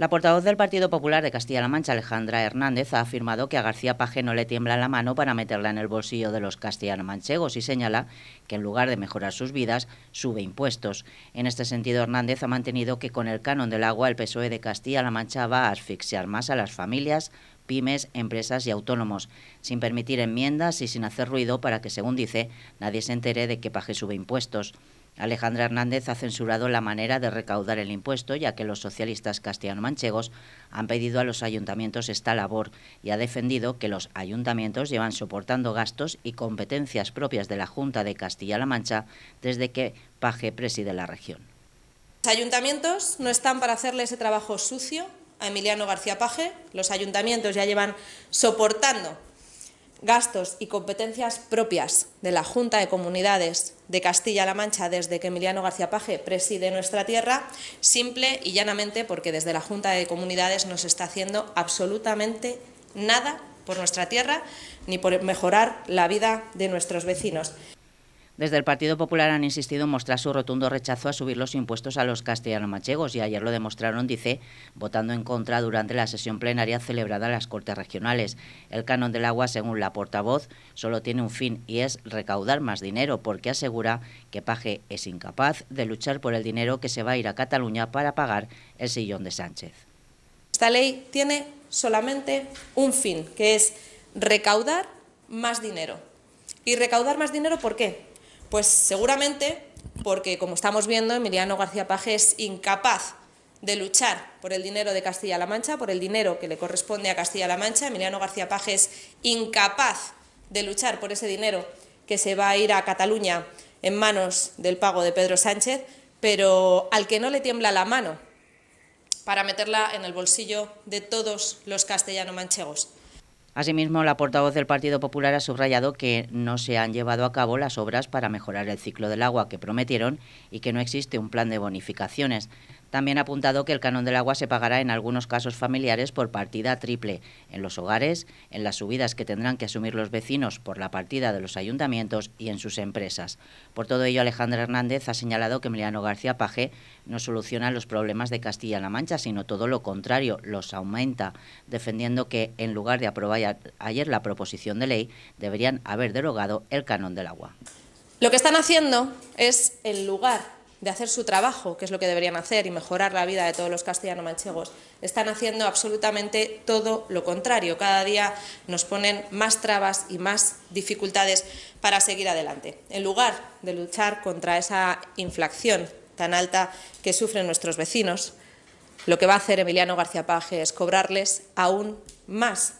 La portavoz del Partido Popular de Castilla-La Mancha, Alejandra Hernández, ha afirmado que a García Paje no le tiembla la mano para meterla en el bolsillo de los castellano-manchegos y señala que en lugar de mejorar sus vidas, sube impuestos. En este sentido, Hernández ha mantenido que con el canon del agua el PSOE de Castilla-La Mancha va a asfixiar más a las familias, pymes, empresas y autónomos, sin permitir enmiendas y sin hacer ruido para que, según dice, nadie se entere de que Paje sube impuestos. Alejandra Hernández ha censurado la manera de recaudar el impuesto, ya que los socialistas castellano-manchegos han pedido a los ayuntamientos esta labor y ha defendido que los ayuntamientos llevan soportando gastos y competencias propias de la Junta de Castilla-La Mancha desde que Paje preside la región. Los ayuntamientos no están para hacerle ese trabajo sucio a Emiliano García Paje. Los ayuntamientos ya llevan soportando gastos y competencias propias de la Junta de Comunidades de Castilla-La Mancha desde que Emiliano García Paje preside nuestra tierra, simple y llanamente porque desde la Junta de Comunidades no se está haciendo absolutamente nada por nuestra tierra ni por mejorar la vida de nuestros vecinos. Desde el Partido Popular han insistido en mostrar su rotundo rechazo a subir los impuestos a los castellano-machegos y ayer lo demostraron, dice, votando en contra durante la sesión plenaria celebrada en las Cortes Regionales. El canon del agua, según la portavoz, solo tiene un fin y es recaudar más dinero porque asegura que Paje es incapaz de luchar por el dinero que se va a ir a Cataluña para pagar el sillón de Sánchez. Esta ley tiene solamente un fin, que es recaudar más dinero. ¿Y recaudar más dinero por qué? Pues seguramente porque, como estamos viendo, Emiliano García Paje es incapaz de luchar por el dinero de Castilla-La Mancha, por el dinero que le corresponde a Castilla-La Mancha. Emiliano García Paje es incapaz de luchar por ese dinero que se va a ir a Cataluña en manos del pago de Pedro Sánchez, pero al que no le tiembla la mano para meterla en el bolsillo de todos los castellano-manchegos. Asimismo, la portavoz del Partido Popular ha subrayado que no se han llevado a cabo las obras para mejorar el ciclo del agua que prometieron y que no existe un plan de bonificaciones. También ha apuntado que el canon del agua se pagará en algunos casos familiares por partida triple, en los hogares, en las subidas que tendrán que asumir los vecinos por la partida de los ayuntamientos y en sus empresas. Por todo ello, Alejandra Hernández ha señalado que Emiliano García Paje no soluciona los problemas de Castilla-La Mancha, sino todo lo contrario, los aumenta, defendiendo que en lugar de aprobar ayer la proposición de ley, deberían haber derogado el canon del agua. Lo que están haciendo es, en lugar de hacer su trabajo, que es lo que deberían hacer, y mejorar la vida de todos los castellano-manchegos, están haciendo absolutamente todo lo contrario. Cada día nos ponen más trabas y más dificultades para seguir adelante, en lugar de luchar contra esa inflación tan alta que sufren nuestros vecinos. Lo que va a hacer Emiliano García Paje es cobrarles aún más